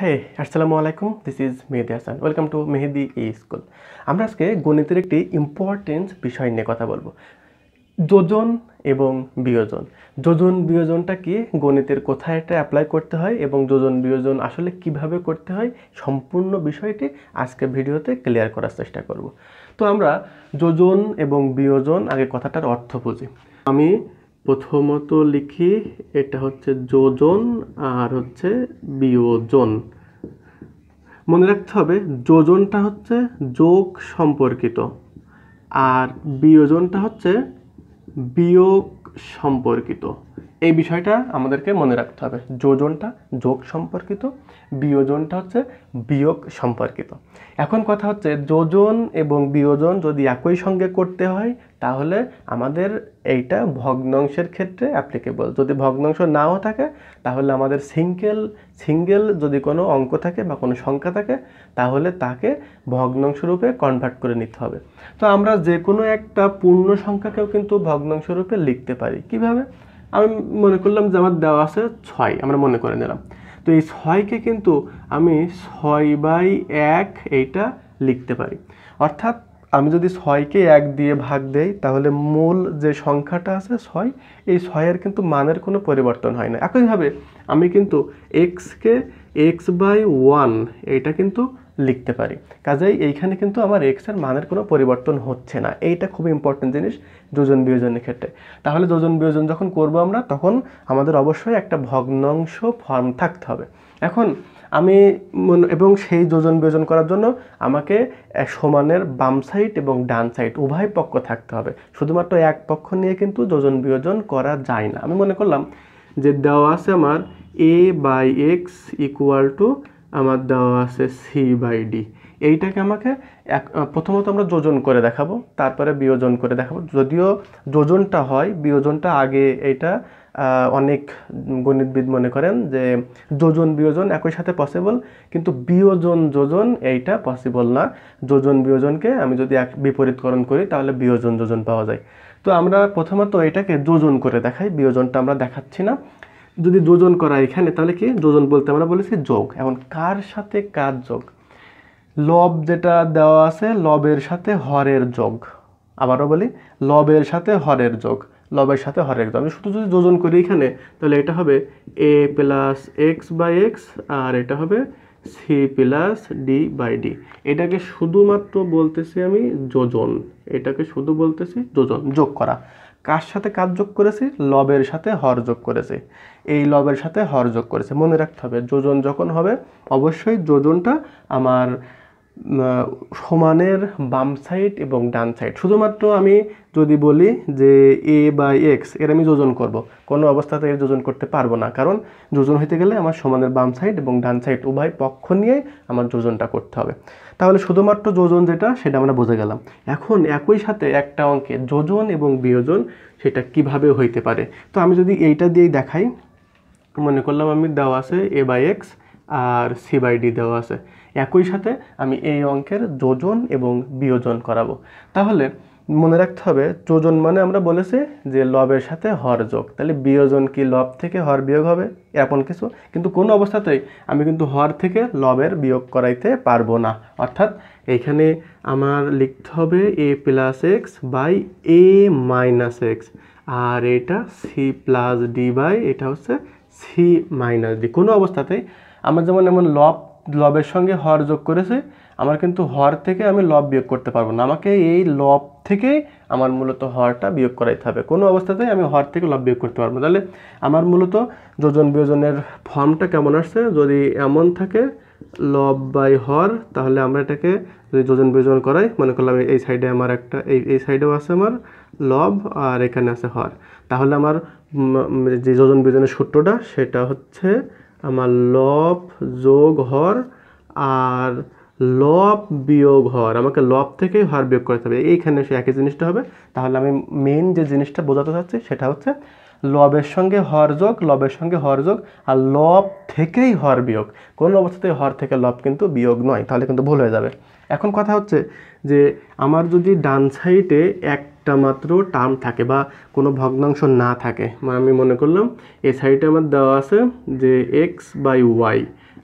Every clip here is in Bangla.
হে আসসালামু আলাইকুম this is Mehedi Hasan welcome to Mehedi a school আমরা আজকে গণিতের একটি ইম্পর্টেন্স বিষয় নিয়ে কথা বলবো যোজন এবং বিয়োজন যোজন বিয়োজনটা কি গণিতের কোথায় এটা অ্যাপ্লাই করতে হয় এবং যোজন বিয়োজন আসলে কিভাবে করতে হয় সম্পূর্ণ বিষয়টি আজকে ভিডিওতে ক্লিয়ার করার চেষ্টা করব তো আমরা যোজন এবং বিয়োজন আগে কথাটার অর্থ বুঝি আমি প্রথমত লিখি এটা হচ্ছে যোজন আর হচ্ছে বিয়োজন মনে রাখতে হবে যোজনটা হচ্ছে যোগ সম্পর্কিত আর বিয়োজনটা হচ্ছে বিয়োগ সম্পর্কিত এই বিষয়টা আমাদেরকে মনে রাখতে হবে যোজনটা যোগ সম্পর্কিত বিয়োজনটা হচ্ছে বিয়োগ সম্পর্কিত এখন কথা হচ্ছে যোজন এবং বিয়োজন যদি একই সঙ্গে করতে হয় তাহলে আমাদের এইটা ভগ্নাংশের ক্ষেত্রে অ্যাপ্লিকেবল যদি ভগ্নাংশ নাও থাকে তাহলে আমাদের সিঙ্গেল সিঙ্গেল যদি কোনো অঙ্ক থাকে বা কোনো সংখ্যা থাকে তাহলে তাকে ভগ্নাংশ রূপে কনভার্ট করে নিতে হবে তো আমরা যে কোনো একটা পূর্ণ সংখ্যাকেও কিন্তু ভগ্নাংশ রূপে লিখতে পারি কিভাবে আমি মনে করলাম যে আমার দেওয়া আছে ছয় আমরা মনে করে নিলাম তো এই ছয়কে কিন্তু আমি ছয় বাই এক এইটা লিখতে পারি অর্থাৎ আমি যদি ছয়কে এক দিয়ে ভাগ দেই তাহলে মূল যে সংখ্যাটা আছে ছয় এই ছয়ের কিন্তু মানের কোনো পরিবর্তন হয় না একইভাবে আমি কিন্তু এক্সকে এক্স বাই ওয়ান এইটা কিন্তু লিখতে পারি কাজেই এইখানে কিন্তু আমার এক্স এর মানের কোনো পরিবর্তন হচ্ছে না এইটা খুব ইম্পর্টেন্ট জিনিস যোজন বিয়োজনের ক্ষেত্রে তাহলে যোজন বিয়োজন যখন করব আমরা তখন আমাদের অবশ্যই একটা ভগ্নাংশ ফর্ম থাকতে হবে এখন আমি এবং সেই যোজন বিয়োজন করার জন্য আমাকে সমানের বাম সাইড এবং ডান সাইড উভয় পক্ষ থাকতে হবে শুধুমাত্র এক পক্ষ নিয়ে কিন্তু যোজন বিয়োজন করা যায় না আমি মনে করলাম যে দেওয়া আছে আমার A by X equal to আমার দেওয়া আছে সি বাই ডি এইটাকে আমাকে এক প্রথমত আমরা যোজন করে দেখাবো তারপরে বিয়োজন করে দেখাবো যদিও যোজনটা হয় বিয়োজনটা আগে এটা অনেক গণিতবিদ মনে করেন যে যোজন বিয়োজন একই সাথে পসিবল কিন্তু বিয়োজন যোজন এইটা পসিবল না যোজন বিয়োজনকে আমি যদি এক বিপরীতকরণ করি তাহলে বিয়োজন যোজন পাওয়া যায় তো আমরা প্রথমত এটাকে যোজন করে দেখাই বিয়োজনটা আমরা দেখাচ্ছি না যদি যোজন করা এখানে তাহলে কি যোজন বলতে আমরা বলেছি যোগ এখন কার সাথে কার যোগ লব যেটা দেওয়া আছে লবের সাথে হরের যোগ আবারও বলি লবের সাথে হরের যোগ লবের সাথে হরের যোগ আমি শুধু যদি যোজন করি এখানে তাহলে এটা হবে A plus X by X আর এটা হবে C plus D by D এটাকে শুধুমাত্র বলতেছি আমি যোজন এটাকে শুধু বলতেছি যোজন যোগ করা কার সাথে কাজ যোগ করেছি লবের সাথে হর যোগ করেছে এই লবের সাথে হর যোগ করেছে মনে রাখতে হবে যোজন যখন হবে অবশ্যই যোজনটা আমার সমানের বাম সাইড এবং ডান সাইড শুধুমাত্র আমি যদি বলি যে এ বাই এক্স এর আমি যোজন করব। কোনো অবস্থাতে এর যোজন করতে পারবো না কারণ যোজন হইতে গেলে আমার সমানের বাম সাইড এবং ডান সাইড উভয় পক্ষ নিয়ে আমার যোজনটা করতে হবে তাহলে শুধুমাত্র যোজন যেটা সেটা আমরা বুঝে গেলাম এখন একই সাথে একটা অঙ্কে যোজন এবং বিয়োজন সেটা কিভাবে হইতে পারে তো আমি যদি এইটা দিয়েই দেখাই মনে করলাম আমি দেওয়া আছে এ বাই এক্স আর সি বাই ডি দেওয়া আছে একই সাথে আমি এই অঙ্কের যোজন এবং বিয়োজন করাবো তাহলে মনে রাখতে হবে যোজন মানে আমরা বলেছি যে লবের সাথে হর যোগ তাহলে বিয়োজন কি লব থেকে হর বিয়োগ হবে এমন কিছু কিন্তু কোনো অবস্থাতেই আমি কিন্তু হর থেকে লবের বিয়োগ করাইতে পারবো না অর্থাৎ এইখানে আমার লিখতে হবে A plus X by A minus X আর এটা সি প্লাস ডি বাই এটা হচ্ছে সি মাইনাস ডি কোনো অবস্থাতেই আমার যেমন এমন লব লবের সঙ্গে হর যোগ করেছি আমার কিন্তু হর থেকে আমি লব বিয়োগ করতে পারবো না আমাকে এই লব থেকে আমার মূলত হরটা বিয়োগ করাইতে হবে কোনো অবস্থাতেই আমি হর থেকে লব বিয়োগ করতে পারবো তাহলে আমার মূলত যোজন বিয়োজনের ফর্মটা কেমন আসছে যদি এমন থাকে লব বাই হর তাহলে আমরা এটাকে যদি যোজন বিয়োজন করাই মনে করলাম এই সাইডে আমার একটা এই এই সাইডেও আছে আমার লব আর এখানে আছে হর তাহলে আমার যে যোজন বিয়োজনের সূত্রটা সেটা হচ্ছে আমার লব যোগ হর আর লব বিয়োগ হর আমাকে লব থেকে হর বিয়োগ করতে হবে এইখানে সে একই জিনিসটা হবে তাহলে আমি মেন যে জিনিসটা বোঝাতে চাচ্ছি সেটা হচ্ছে লবের সঙ্গে হর যোগ লবের সঙ্গে হর যোগ আর লব থেকেই হর বিয়োগ কোনো অবস্থাতেই হর থেকে লব কিন্তু বিয়োগ নয় তাহলে কিন্তু ভুল হয়ে যাবে এখন কথা হচ্ছে যে আমার যদি ডান সাইডে এক একটা মাত্র টার্ম থাকে বা কোনো ভগ্নাংশ না থাকে মানে আমি মনে করলাম এ সাইডে আমার দেওয়া আছে যে এক্স বাই ওয়াই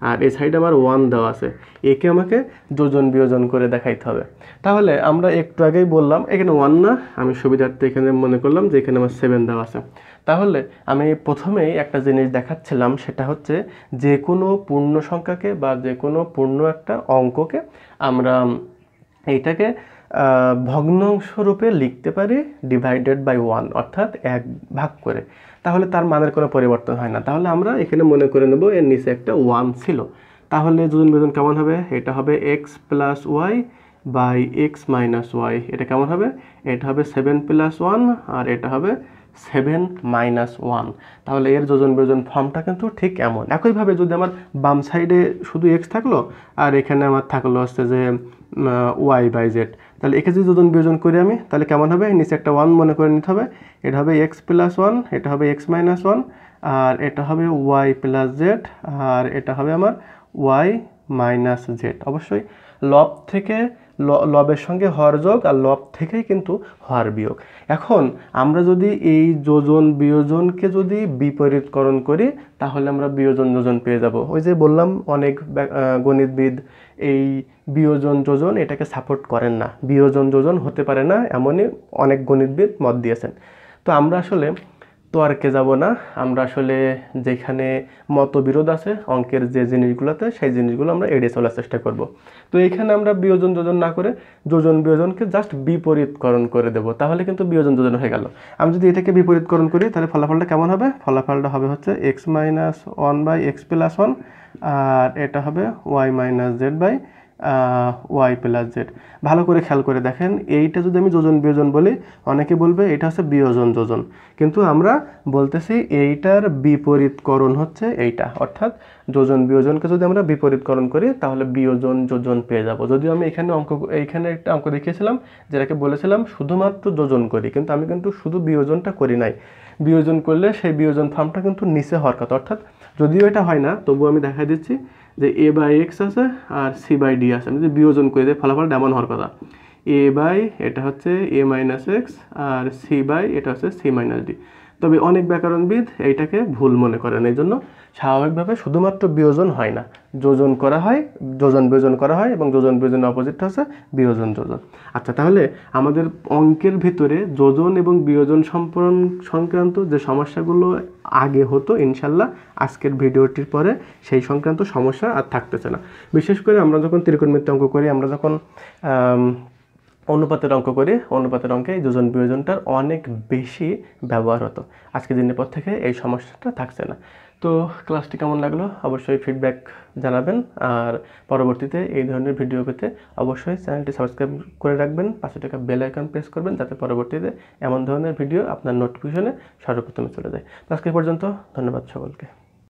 আর এ সাইডে আমার ওয়ান দেওয়া আছে একে আমাকে যোজন বিয়োজন করে দেখাইতে হবে তাহলে আমরা একটু আগেই বললাম এখানে ওয়ান না আমি সুবিধার্থে এখানে মনে করলাম যে এখানে আমার সেভেন দেওয়া আছে তাহলে আমি প্রথমেই একটা জিনিস দেখাচ্ছিলাম সেটা হচ্ছে যে কোনো পূর্ণ সংখ্যাকে বা যে কোনো পূর্ণ একটা অঙ্ককে আমরা এইটাকে ভগ্নাংশরূপে লিখতে পারি ডিভাইডেড বাই ওয়ান অর্থাৎ এক ভাগ করে তাহলে তার মানের কোনো পরিবর্তন হয় না তাহলে আমরা এখানে মনে করে নেব এর নিচে একটা ওয়ান ছিল তাহলে দুজন বেজন কেমন হবে এটা হবে X plus Y by X minus Y এটা কেমন হবে এটা হবে সেভেন প্লাস ওয়ান আর এটা হবে সেভেন মাইনাস ওয়ান তাহলে এর যোজন বিয়োজন ফর্মটা কিন্তু ঠিক এমন একইভাবে যদি আমার বাম সাইডে শুধু এক্স থাকলো আর এখানে আমার থাকলো হচ্ছে যে ওয়াই বাই জেড তাহলে এখানে যদি যোজন বিয়োজন করি আমি তাহলে কেমন হবে নিচে একটা ওয়ান মনে করে নিতে হবে এটা হবে এক্স প্লাস ওয়ান এটা হবে এক্স মাইনাস ওয়ান আর এটা হবে ওয়াই প্লাস জেড আর এটা হবে আমার ওয়াই মাইনাস জেড অবশ্যই লব থেকে লবের সঙ্গে হর যোগ আর লব থেকেই কিন্তু হর বিয়োগ এখন আমরা যদি এই যোজন বিয়োজনকে যদি বিপরীতকরণ করি তাহলে আমরা বিয়োজন যোজন পেয়ে যাব ওই যে বললাম অনেক গণিতবিদ এই বিয়োজন যোজন এটাকে সাপোর্ট করেন না বিয়োজন যোজন হতে পারে না এমনই অনেক গণিতবিদ মত দিয়েছেন তো আমরা আসলে তোয়ারকে যাব না আমরা আসলে যেখানে মতবিরোধ আছে অঙ্কের যে জিনিসগুলোতে সেই জিনিসগুলো আমরা এড়িয়ে চলার চেষ্টা করব। তো এখানে আমরা বিয়োজন যোজন না করে যোজন বিয়োজনকে জাস্ট বিপরীতকরণ করে দেব তাহলে কিন্তু বিয়োজন যোজন হয়ে গেল আমি যদি এটাকে বিপরীতকরণ করি তাহলে ফলাফলটা কেমন হবে ফলাফলটা হবে হচ্ছে X minus one by X plus one আর এটা হবে Y minus Z by Y plus Z ভালো করে খেয়াল করে দেখেন এইটা যদি আমি যোজন বিয়োজন বলি অনেকে বলবে এটা হচ্ছে বিয়োজন যোজন কিন্তু আমরা বলতেছি এইটার বিপরীতকরণ হচ্ছে এইটা অর্থাৎ যোজন বিয়োজনকে যদি আমরা বিপরীতকরণ করি তাহলে বিয়োজন যোজন পেয়ে যাব যদিও আমি এখানে অঙ্ক এইখানে একটা অঙ্ক দেখিয়েছিলাম যেটাকে বলেছিলাম শুধুমাত্র যোজন করি কিন্তু আমি কিন্তু শুধু বিয়োজনটা করি নাই বিয়োজন করলে সেই বিয়োজন ফর্মটা কিন্তু নিচে হওয়ার কথা অর্থাৎ যদিও এটা হয় না তবু আমি দেখা দিচ্ছি যে এ বাই এক্স আছে আর সি বাই ডি আছে মানে বিয়োজন করে দেয় ফলাফল ডামন হওয়ার কথা এ বাই এটা হচ্ছে এ মাইনাস এক্স আর সি বাই এটা হচ্ছে সি মাইনাস ডি তবে অনেক ব্যাকরণবিদ এইটাকে ভুল মনে করেন এই জন্য স্বাভাবিকভাবে শুধুমাত্র বিয়োজন হয় না যোজন করা হয় যোজন বিয়োজন করা হয় এবং যোজন বিয়োজনের অপোজিট হচ্ছে বিয়োজন যোজন আচ্ছা তাহলে আমাদের অঙ্কের ভিতরে যোজন এবং বিয়োজন সম্পূরণ সংক্রান্ত যে সমস্যাগুলো আগে হতো ইনশাল্লাহ আজকের ভিডিওটির পরে সেই সংক্রান্ত সমস্যা আর থাকতেছে না বিশেষ করে আমরা যখন ত্রিকোণমিত্য অঙ্ক করি আমরা যখন অনুপাতের অঙ্ক করি অনুপাতের অঙ্কে দুজন বিয়োজনটার অনেক বেশি ব্যবহার হতো আজকের দিনের পর থেকে এই সমস্যাটা থাকছে না তো ক্লাসটি কেমন লাগলো অবশ্যই ফিডব্যাক জানাবেন আর পরবর্তীতে এই ধরনের ভিডিও পেতে অবশ্যই চ্যানেলটি সাবস্ক্রাইব করে রাখবেন পাঁচশো টাকা বেল আইকন প্রেস করবেন যাতে পরবর্তীতে এমন ধরনের ভিডিও আপনার নোটিফিকেশনে সর্বপ্রথমে চলে যায় আজকে পর্যন্ত ধন্যবাদ সকলকে